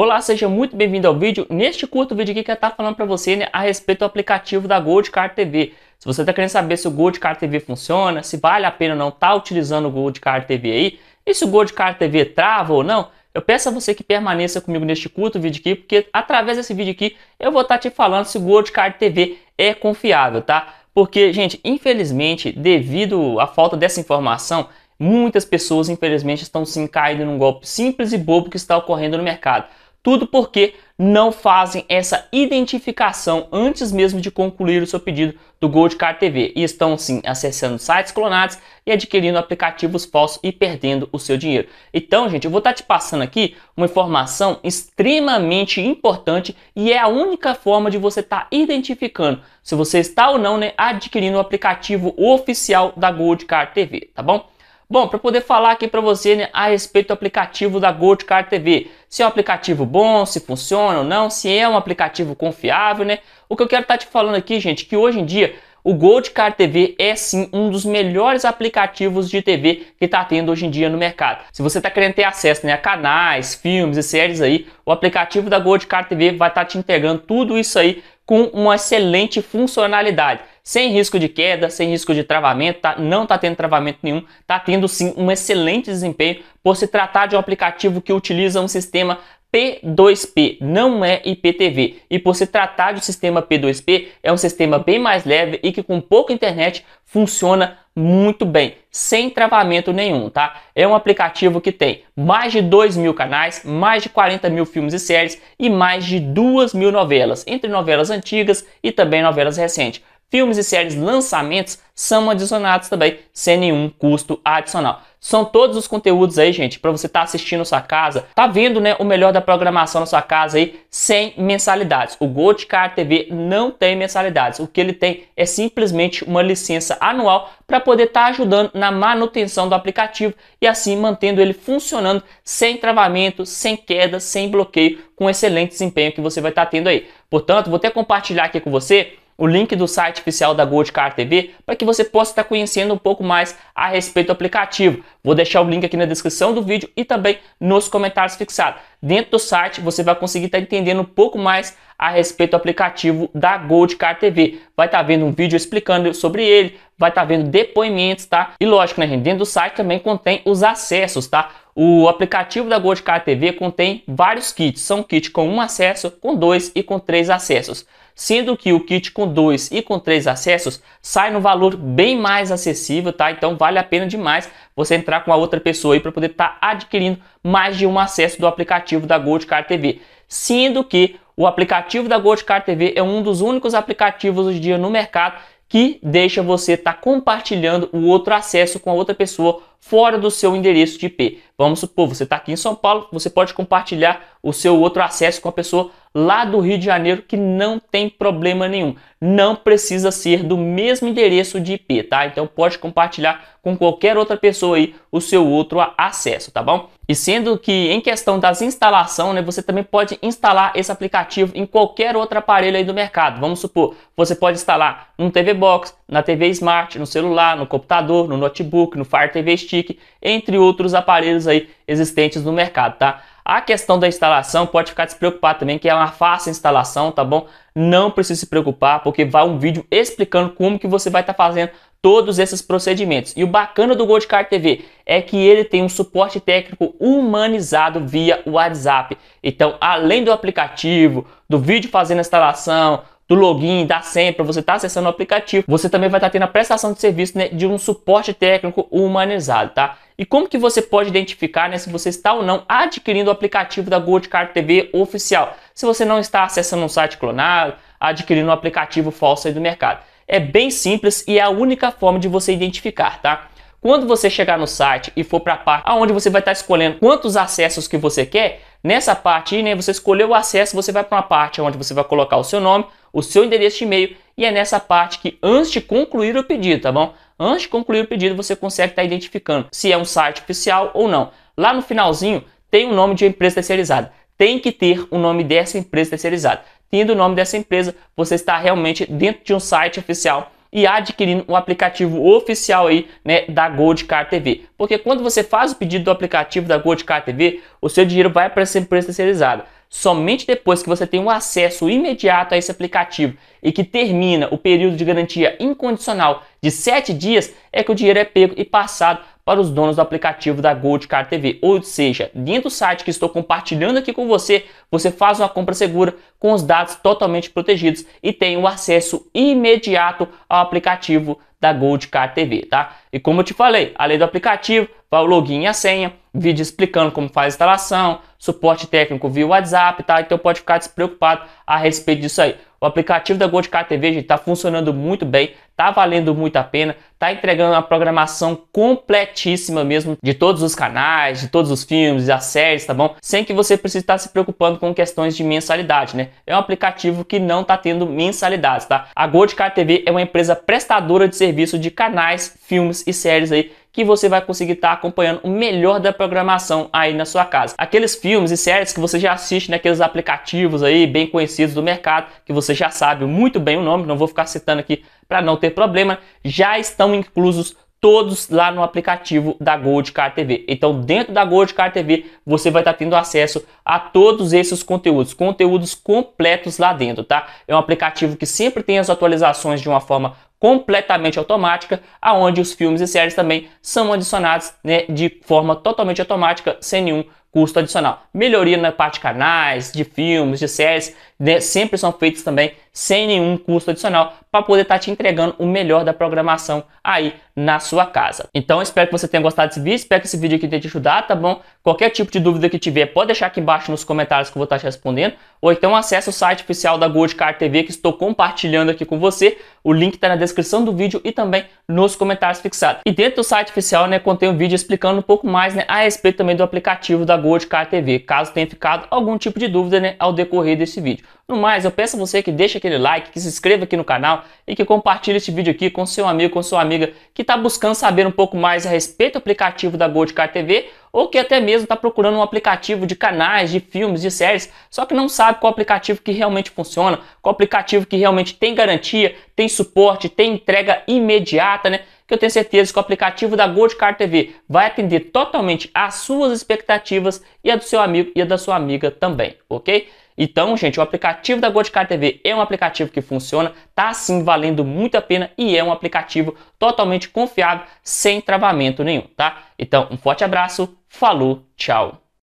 Olá, seja muito bem-vindo ao vídeo. Neste curto vídeo aqui que eu falando para você né, a respeito do aplicativo da Gold Card TV. Se você está querendo saber se o Gold Card TV funciona, se vale a pena ou não estar tá utilizando o Gold Card TV aí, e se o Gold Card TV trava ou não, eu peço a você que permaneça comigo neste curto vídeo aqui, porque através desse vídeo aqui eu vou estar tá te falando se o Gold Card TV é confiável, tá? Porque, gente, infelizmente, devido à falta dessa informação, Muitas pessoas, infelizmente, estão se caindo num golpe simples e bobo que está ocorrendo no mercado. Tudo porque não fazem essa identificação antes mesmo de concluir o seu pedido do Gold Card TV e estão sim acessando sites clonados e adquirindo aplicativos falsos e perdendo o seu dinheiro. Então, gente, eu vou estar tá te passando aqui uma informação extremamente importante e é a única forma de você estar tá identificando se você está ou não né, adquirindo o aplicativo oficial da Gold Card TV, tá bom? Bom, para poder falar aqui para você né, a respeito do aplicativo da Gold Card TV, se é um aplicativo bom, se funciona ou não, se é um aplicativo confiável, né? O que eu quero estar tá te falando aqui, gente, que hoje em dia o Gold Car TV é sim um dos melhores aplicativos de TV que está tendo hoje em dia no mercado. Se você está querendo ter acesso né, a canais, filmes e séries aí, o aplicativo da Gold Car TV vai estar tá te entregando tudo isso aí com uma excelente funcionalidade sem risco de queda, sem risco de travamento, tá? não está tendo travamento nenhum, está tendo sim um excelente desempenho por se tratar de um aplicativo que utiliza um sistema P2P, não é IPTV. E por se tratar de um sistema P2P, é um sistema bem mais leve e que com pouca internet funciona muito bem, sem travamento nenhum, tá? É um aplicativo que tem mais de 2 mil canais, mais de 40 mil filmes e séries e mais de 2 mil novelas, entre novelas antigas e também novelas recentes filmes e séries lançamentos são adicionados também, sem nenhum custo adicional. São todos os conteúdos aí, gente, para você estar tá assistindo na sua casa, tá vendo, né, o melhor da programação na sua casa aí, sem mensalidades. O Gold Car TV não tem mensalidades. O que ele tem é simplesmente uma licença anual para poder estar tá ajudando na manutenção do aplicativo e assim mantendo ele funcionando sem travamento, sem queda, sem bloqueio, com excelente desempenho que você vai estar tá tendo aí. Portanto, vou até compartilhar aqui com você o link do site oficial da Gold Car TV para que você possa estar conhecendo um pouco mais a respeito do aplicativo. Vou deixar o link aqui na descrição do vídeo e também nos comentários fixados. Dentro do site você vai conseguir estar entendendo um pouco mais a respeito do aplicativo da Gold Car TV. Vai estar vendo um vídeo explicando sobre ele, vai estar vendo depoimentos, tá? E lógico, né, gente? Dentro do site também contém os acessos, tá? O aplicativo da Gold Car TV contém vários kits. São kits com um acesso, com dois e com três acessos sendo que o kit com dois e com três acessos sai no valor bem mais acessível, tá? Então vale a pena demais você entrar com a outra pessoa aí para poder estar tá adquirindo mais de um acesso do aplicativo da Gold Card TV, sendo que o aplicativo da Gold Card TV é um dos únicos aplicativos hoje em dia no mercado que deixa você estar tá compartilhando o outro acesso com a outra pessoa fora do seu endereço de IP. Vamos supor, você está aqui em São Paulo, você pode compartilhar o seu outro acesso com a pessoa lá do Rio de Janeiro que não tem problema nenhum. Não precisa ser do mesmo endereço de IP, tá? Então pode compartilhar com qualquer outra pessoa aí o seu outro acesso, tá bom? E sendo que em questão das instalação, né, você também pode instalar esse aplicativo em qualquer outro aparelho aí do mercado. Vamos supor, você pode instalar no TV Box, na TV Smart, no celular, no computador, no notebook, no Fire TV Stick, entre outros aparelhos aí existentes no mercado, tá? A questão da instalação pode ficar despreocupado também, que é uma fácil instalação, tá bom? Não precisa se preocupar, porque vai um vídeo explicando como que você vai estar tá fazendo todos esses procedimentos. E o bacana do Goldcard TV é que ele tem um suporte técnico humanizado via WhatsApp. Então, além do aplicativo, do vídeo fazendo a instalação, do login, da senha para você estar tá acessando o aplicativo, você também vai estar tá tendo a prestação de serviço né, de um suporte técnico humanizado, tá? E como que você pode identificar né, se você está ou não adquirindo o aplicativo da Card TV oficial? Se você não está acessando um site clonado, adquirindo um aplicativo falso do mercado. É bem simples e é a única forma de você identificar, tá? Quando você chegar no site e for para a parte aonde você vai estar escolhendo quantos acessos que você quer, nessa parte aí, né, você escolheu o acesso, você vai para uma parte onde você vai colocar o seu nome, o seu endereço de e-mail e é nessa parte que antes de concluir o pedido, tá bom? Antes de concluir o pedido, você consegue estar identificando se é um site oficial ou não. Lá no finalzinho tem o nome de uma empresa terceirizada. Tem que ter o nome dessa empresa terceirizada. Tendo o nome dessa empresa, você está realmente dentro de um site oficial e adquirindo um aplicativo oficial aí, né, da Car TV. Porque quando você faz o pedido do aplicativo da Car TV, o seu dinheiro vai para essa empresa terceirizada somente depois que você tem o acesso imediato a esse aplicativo e que termina o período de garantia incondicional de 7 dias, é que o dinheiro é pego e passado para os donos do aplicativo da Gold Car TV. Ou seja, dentro do site que estou compartilhando aqui com você, você faz uma compra segura com os dados totalmente protegidos e tem o acesso imediato ao aplicativo da Gold Car TV, tá? E como eu te falei, além do aplicativo, vai o login e a senha, vídeo explicando como faz a instalação, suporte técnico via WhatsApp, tá? Então pode ficar despreocupado a respeito disso aí. O aplicativo da GoldK TV está funcionando muito bem, está valendo muito a pena, está entregando uma programação completíssima mesmo de todos os canais, de todos os filmes, das séries, tá bom? Sem que você precise estar tá se preocupando com questões de mensalidade, né? É um aplicativo que não está tendo mensalidades, tá? A GoldK TV é uma empresa prestadora de serviço de canais, filmes e séries aí que você vai conseguir estar tá acompanhando o melhor da programação aí na sua casa. Aqueles filmes e séries que você já assiste naqueles né, aplicativos aí bem conhecidos do mercado, que você já sabe muito bem o nome, não vou ficar citando aqui para não ter problema, já estão inclusos todos lá no aplicativo da Gold Car TV. Então, dentro da Gold Car TV, você vai estar tendo acesso a todos esses conteúdos, conteúdos completos lá dentro, tá? É um aplicativo que sempre tem as atualizações de uma forma completamente automática, aonde os filmes e séries também são adicionados né, de forma totalmente automática, sem nenhum custo adicional. Melhoria na parte de canais, de filmes, de séries, né, sempre são feitos também sem nenhum custo adicional para poder estar tá te entregando o melhor da programação aí na sua casa. Então espero que você tenha gostado desse vídeo, espero que esse vídeo aqui tenha te ajudado, tá bom? Qualquer tipo de dúvida que tiver, pode deixar aqui embaixo nos comentários que eu vou estar tá te respondendo, ou então acesse o site oficial da Gold Card TV que estou compartilhando aqui com você. O link está na descrição do vídeo e também nos comentários fixados. E dentro do site oficial, né, contém um vídeo explicando um pouco mais, né, a respeito também do aplicativo da Gold Card TV, caso tenha ficado algum tipo de dúvida, né, ao decorrer desse vídeo. No mais, eu peço a você que deixe aqui aquele like, que se inscreva aqui no canal e que compartilhe esse vídeo aqui com seu amigo, com sua amiga que está buscando saber um pouco mais a respeito do aplicativo da Gold Car TV ou que até mesmo está procurando um aplicativo de canais, de filmes, de séries, só que não sabe qual aplicativo que realmente funciona, qual aplicativo que realmente tem garantia, tem suporte, tem entrega imediata, né? Que eu tenho certeza que o aplicativo da Gold Car TV vai atender totalmente às suas expectativas e a do seu amigo e a da sua amiga também, ok? Então, gente, o aplicativo da Goldcar TV é um aplicativo que funciona, tá sim valendo muito a pena e é um aplicativo totalmente confiável, sem travamento nenhum, tá? Então, um forte abraço, falou, tchau.